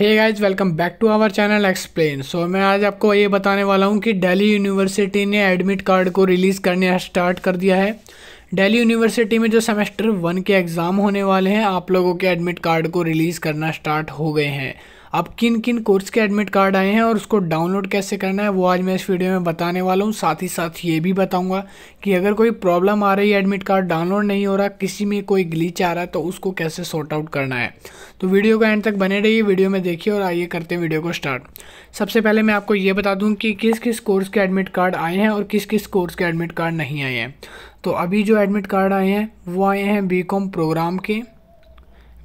hey guys welcome back to our channel explain so मैं आज आपको ये बताने वाला हूँ कि दिल्ली यूनिवर्सिटी ने एडमिट कार्ड को रिलीज़ करने स्टार्ट कर दिया है दिल्ली यूनिवर्सिटी में जो सेमेस्टर वन के एग्ज़ाम होने वाले हैं आप लोगों के एडमिट कार्ड को रिलीज़ करना स्टार्ट हो गए हैं अब किन किन कोर्स के एडमिट कार्ड आए हैं और उसको डाउनलोड कैसे करना है वो आज मैं इस वीडियो में बताने वाला हूँ साथ ही साथ ये भी बताऊँगा कि अगर कोई प्रॉब्लम आ रही है एडमिट कार्ड डाउनलोड नहीं हो रहा किसी में कोई ग्लीच आ रहा है तो उसको कैसे सॉर्ट आउट करना है तो वीडियो को एंड तक बने रहिए वीडियो में देखिए और आइए करते हैं वीडियो को स्टार्ट सबसे पहले मैं आपको ये बता दूँ कि किस किस कोर्स के एडमिट कार्ड आए हैं और किस किस कोर्स के एडमिट कार्ड नहीं आए हैं तो अभी जो एडमिट कार्ड आए हैं वो आए हैं बी प्रोग्राम के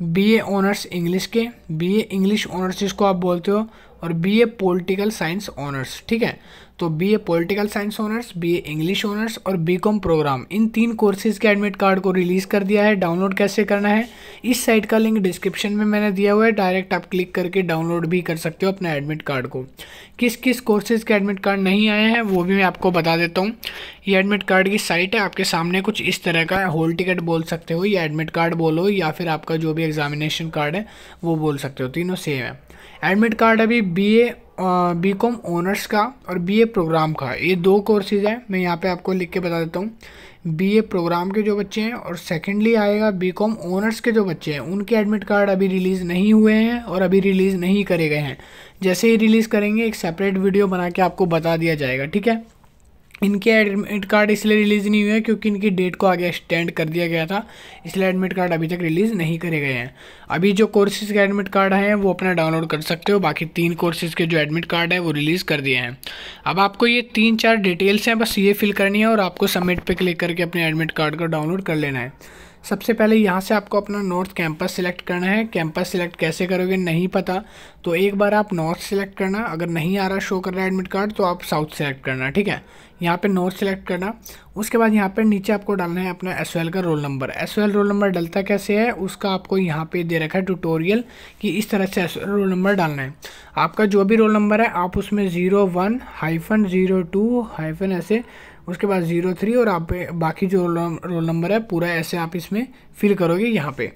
बीए ऑनर्स इंग्लिश के बीए इंग्लिश ऑनर्स जिसको आप बोलते हो और बीए पॉलिटिकल साइंस ऑनर्स ठीक है तो B A political science honours B A English honours और बी कॉम प्रोग्राम इन तीन कोर्सेज़ के एडमिट कार्ड को रिलीज़ कर दिया है डाउनलोड कैसे करना है इस साइट का लिंक डिस्क्रिप्शन में मैंने दिया हुआ है डायरेक्ट आप क्लिक करके डाउनलोड भी कर सकते हो अपने एडमिट कार्ड को किस किस कोर्सेज़ के एडमिट कार्ड नहीं आए हैं वो भी मैं आपको बता देता हूँ ये एडमिट कार्ड की साइट है आपके सामने कुछ इस तरह का होल टिकट बोल सकते हो या एडमिट कार्ड बोलो या फिर आपका जो भी एग्जामिनेशन कार्ड है वो बोल सकते हो तीनों सेम है एडमिट कार्ड अभी B A B com honours का और बी ए प्रोग्राम का ये दो कोर्सेज हैं मैं यहाँ पे आपको लिख के बता देता हूँ बी ए प्रोग्राम के जो बच्चे हैं और सेकेंडली आएगा बी कॉम ऑनर्स के जो बच्चे हैं उनके एडमिट कार्ड अभी रिलीज़ नहीं हुए हैं और अभी रिलीज़ नहीं करे गए हैं जैसे ही रिलीज़ करेंगे एक सेपरेट वीडियो बना के आपको बता दिया जाएगा ठीक है इनके एडमिट कार्ड इसलिए रिलीज़ नहीं हुए क्योंकि इनकी डेट को आगे एक्सटेंड कर दिया गया था इसलिए एडमिट कार्ड अभी तक रिलीज़ नहीं करे गए हैं अभी जो कोर्सेज़ के एडमिट कार्ड हैं वो अपना डाउनलोड कर सकते हो बाकी तीन कोर्सेज़ के जो एडमिट कार्ड है वो रिलीज़ कर दिए हैं अब आपको ये तीन चार डिटेल्स हैं बस ये फिल करनी है और आपको सबमिट पर क्लिक करके अपने एडमिट कार्ड को डाउनलोड कर लेना है सबसे पहले यहाँ से आपको अपना नॉर्थ कैंपस सिलेक्ट करना है कैंपस सिलेक्ट कैसे करोगे नहीं पता तो एक बार आप नॉर्थ सिलेक्ट करना अगर नहीं आ रहा शो कर रहा है एडमिट कार्ड तो आप साउथ सेलेक्ट करना ठीक है यहाँ पे नॉर्थ सिलेक्ट करना उसके बाद यहाँ पे नीचे आपको डालना है अपना एस का roll number S roll number डलता कैसे है उसका आपको यहाँ पे दे रखा है ट्यूटोरियल कि इस तरह से एस रोल नंबर डालना है आपका जो भी रोल नंबर है आप उसमें zero one hyphen zero two hyphen ऐसे उसके बाद ज़ीरो थ्री और आप बाकी जो रोल नंबर है पूरा ऐसे आप इसमें फिल करोगे यहाँ पे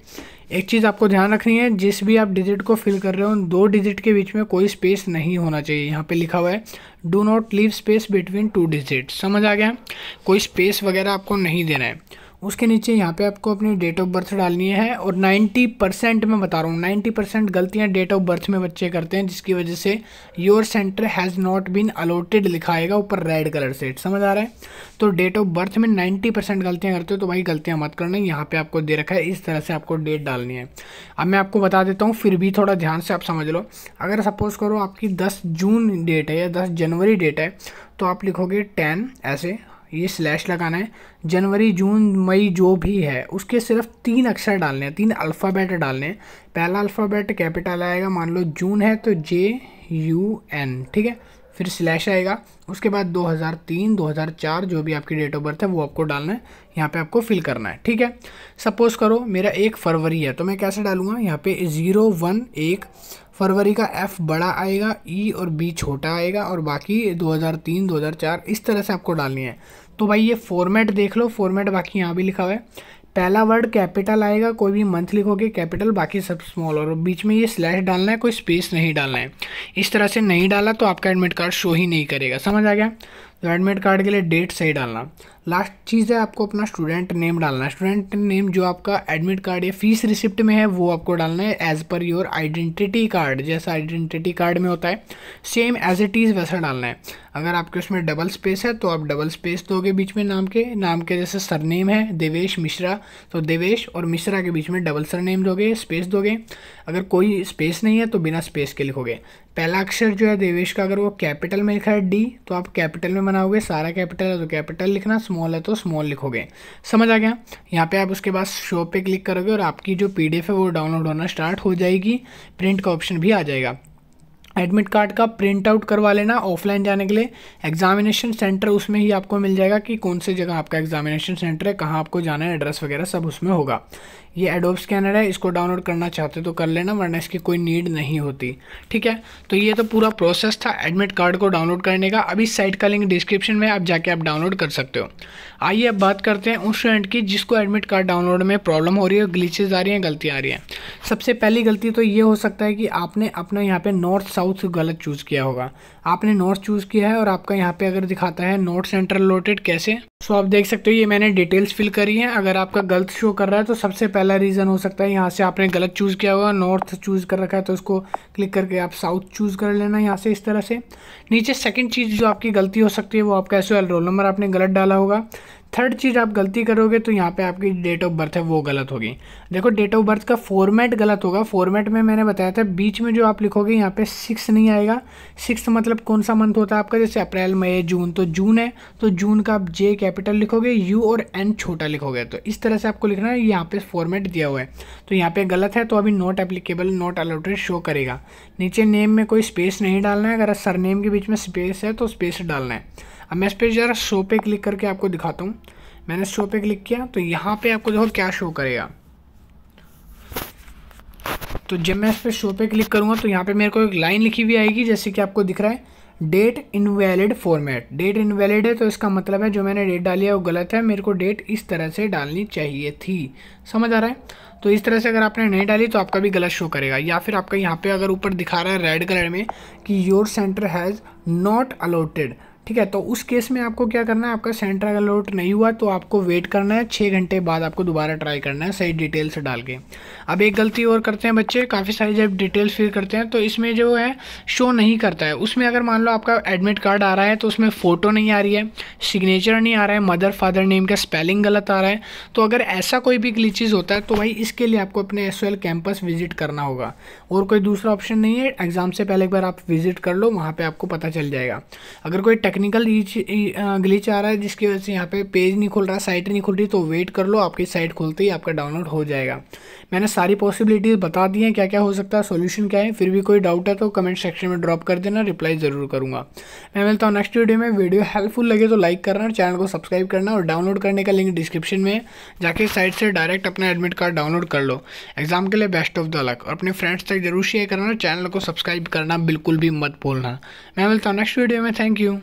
एक चीज़ आपको ध्यान रखनी है जिस भी आप डिजिट को फिल कर रहे हो उन दो डिजिट के बीच में कोई स्पेस नहीं होना चाहिए यहाँ पे लिखा हुआ है do not leave space between two digit समझ आ गया कोई स्पेस वगैरह आपको नहीं देना है उसके नीचे यहाँ पे आपको अपनी डेट ऑफ बर्थ डालनी है और 90 परसेंट मैं बता रहा हूँ 90 परसेंट गलतियाँ डेट ऑफ बर्थ में बच्चे करते हैं जिसकी वजह से your centre has not been allotted लिखाएगा ऊपर रेड कलर से समझ आ रहा है तो डेट ऑफ बर्थ में नाइन्टी परसेंट गलतियाँ करते हो तो भाई गलतियाँ मत करना यहाँ पर आपको दे रखा है इस तरह से आपको डेट डालनी है अब मैं आपको बता देता हूँ फिर भी थोड़ा ध्यान से आप समझ लो अगर सपोज़ करो आपकी दस जून डेट है या दस जनवरी डेट है तो आप लिखोगे टेन ऐसे ये स्लैश लगाना है जनवरी जून मई जो भी है उसके सिर्फ तीन अक्षर डालने हैं तीन अल्फ़ाबेट डालने हैं पहला अल्फ़ाबेट कैपिटल आएगा मान लो जून है तो जे यू एन ठीक है फिर स्लैश आएगा उसके बाद 2003 2004 जो भी आपकी डेट ऑफ बर्थ है वो आपको डालना है यहाँ पे आपको फिल करना है ठीक है सपोज़ करो मेरा एक फरवरी है तो मैं कैसे डालूंगा यहाँ पे ज़ीरो वन एक फरवरी का एफ़ बड़ा आएगा ई e और बी छोटा आएगा और बाकी 2003 2004 इस तरह से आपको डालनी है तो भाई ये फॉर्मेट देख लो फॉर्मेट बाकी यहाँ भी लिखा हुआ है पहला वर्ड कैपिटल आएगा कोई भी मंथ लिखोगे कैपिटल बाकी सब स्मॉल और बीच में ये स्लैश डालना है कोई स्पेस नहीं डालना है इस तरह से नहीं डाला तो आपका एडमिट कार्ड शो ही नहीं करेगा समझ आ गया तो एडमिट कार्ड के लिए डेट सही डालना लास्ट चीज़ है आपको अपना स्टूडेंट नेम डालना है स्टूडेंट नेम जो आपका एडमिट कार्ड या फीस रिसिप्ट में है वो आपको डालना है as per your identity card जैसा आइडेंटिटी कार्ड में होता है सेम एज इट इज़ वैसा डालना है अगर आपके उसमें डबल स्पेस है तो आप डबल स्पेस दोगे बीच में नाम के नाम के जैसे सरनेम है देवेश मिश्रा तो देवेश और मिश्रा के बीच में डबल सरनेम दोगे स्पेस दोगे अगर कोई स्पेस नहीं है तो बिना स्पेस के लिखोगे पहला अक्षर जो है देवेश का अगर वो कैपिटल में लिखा है डी तो आप कैपिटल में बनाओगे सारा कैपिटल है तो कैपिटल लिखना स्मॉल स्मॉल है तो स्मॉल लिखोगे समझ आ गया यहाँ पे आप उसके बाद शॉप पे क्लिक करोगे और आपकी जो पी है वो डाउनलोड होना स्टार्ट हो जाएगी प्रिंट का ऑप्शन भी आ जाएगा एडमिट कार्ड का प्रिंट आउट करवा लेना ऑफलाइन जाने के लिए एग्जामिनेशन सेंटर उसमें ही आपको मिल जाएगा कि कौन से जगह आपका एग्जामिनेशन सेंटर है कहाँ आपको जाना है एड्रेस वगैरह सब उसमें होगा ये एडोब स्कैनर है इसको डाउनलोड करना चाहते तो कर लेना वरना इसकी कोई नीड नहीं होती ठीक है तो ये तो पूरा प्रोसेस था एडमिट कार्ड को डाउनलोड करने का अभी साइट का लिंक डिस्क्रिप्शन में आप जाके आप डाउनलोड कर सकते हो आइए अब बात करते हैं उस स्टूडेंट की जिसको एडमिट कार्ड डाउनलोड में प्रॉब्लम हो रही है ग्लीचेज आ रही हैं गलतियाँ आ रही हैं सबसे पहली गलती तो ये हो सकता है कि आपने अपना यहाँ पर नॉर्थ साउथ गलत चूज़ किया होगा आपने नॉर्थ चूज़ किया है और आपका यहाँ पर अगर दिखाता है नॉर्थ सेंट्रल लोटेड कैसे सो so, आप देख सकते हो ये मैंने डिटेल्स फिल करी हैं अगर आपका गलत शो कर रहा है तो सबसे पहला रीज़न हो सकता है यहाँ से आपने गलत चूज़ किया हुआ नॉर्थ चूज़ कर रखा है तो उसको क्लिक करके आप साउथ चूज़ कर लेना यहाँ से इस तरह से नीचे सेकंड चीज़ जो आपकी गलती हो सकती है वो आपका एस रोल नंबर आपने गलत डाला होगा थर्ड चीज़ आप गलती करोगे तो यहाँ पे आपकी डेट ऑफ बर्थ है वो गलत होगी देखो डेट ऑफ बर्थ का फॉर्मेट गलत होगा फॉर्मेट में मैंने बताया था बीच में जो आप लिखोगे यहाँ पे सिक्स नहीं आएगा सिक्स मतलब कौन सा मंथ होता है आपका जैसे अप्रैल मई जून तो जून है तो जून का आप जे कैपिटल लिखोगे यू और एन छोटा लिखोगे तो इस तरह से आपको लिखना है यहाँ पर फॉर्मेट दिया हुआ है तो यहाँ पर गलत है तो अभी not applicable not allotted show करेगा नीचे नेम में कोई स्पेस नहीं डालना है अगर सर नेम के बीच में स्पेस है तो स्पेस डालना है अब मैं इस पर ज़रा शो पे क्लिक करके आपको दिखाता हूँ मैंने शो पे क्लिक किया तो यहाँ पे आपको देखो क्या शो करेगा तो जब मैं इस पर शो पे क्लिक करूँगा तो यहाँ पे मेरे को एक लाइन लिखी हुई आएगी जैसे कि आपको दिख रहा है date invalid format date invalid है तो इसका मतलब है जो मैंने डेट डाली है वो गलत है मेरे को डेट इस तरह से डालनी चाहिए थी समझ आ रहा है तो इस तरह से अगर आपने नहीं डाली तो आपका भी गलत शो करेगा या फिर आपका यहाँ पे अगर ऊपर दिखा रहा है रेड कलर में कि your centre has not allotted ठीक है तो उस केस में आपको क्या करना है आपका सेंट्रल अलर्ट नहीं हुआ तो आपको वेट करना है छः घंटे बाद आपको दोबारा ट्राई करना है सही डिटेल्स डाल के अब एक गलती और करते हैं बच्चे काफ़ी सारी जब डिटेल्स फिर करते हैं तो इसमें जो है शो नहीं करता है उसमें अगर मान लो आपका एडमिट कार्ड आ रहा है तो उसमें फ़ोटो नहीं आ रही है सिग्नेचर नहीं आ रहा है मदर फादर नेम का स्पेलिंग गलत आ रहा है तो अगर ऐसा कोई भी ग्लिचेज होता है तो भाई इसके लिए आपको अपने एस कैंपस विजिट करना होगा और कोई दूसरा ऑप्शन नहीं है एग्ज़ाम से पहले एक बार आप विजिट कर लो वहाँ पर आपको पता चल जाएगा अगर कोई टेक्निकल ग्लिच uh, आ रहा है जिसकी वजह से यहाँ पे पेज नहीं खुल रहा साइट नहीं खुल रही तो वेट कर लो आपकी साइट खुलते ही आपका डाउनलोड हो जाएगा मैंने सारी पॉसिबिलिटीज़ बता दी हैं क्या क्या हो सकता है सोल्यूशन क्या है फिर भी कोई डाउट है तो कमेंट सेक्शन में ड्रॉप कर देना रिप्लाई ज़रूर करूँगा मैं मिलता हूँ नेक्स्ट वीडियो में वीडियो हेल्पफुल लगे तो लाइक करना और चैनल को सब्सक्राइब करना और डाउनलोड करने का लिंक डिस्क्रिप्शन में जाके साइट से डायरेक्ट अपना एडमिट कार्ड डाउनलोड कर लो एग्जाम के लिए बेस्ट ऑफ द लक और अपने फ्रेंड्स तक जरूर शेयर करना चैनल को सब्सक्राइब करना बिल्कुल भी मत भूलना मैं मिलता हूँ नेक्स्ट वीडियो में थैंक यू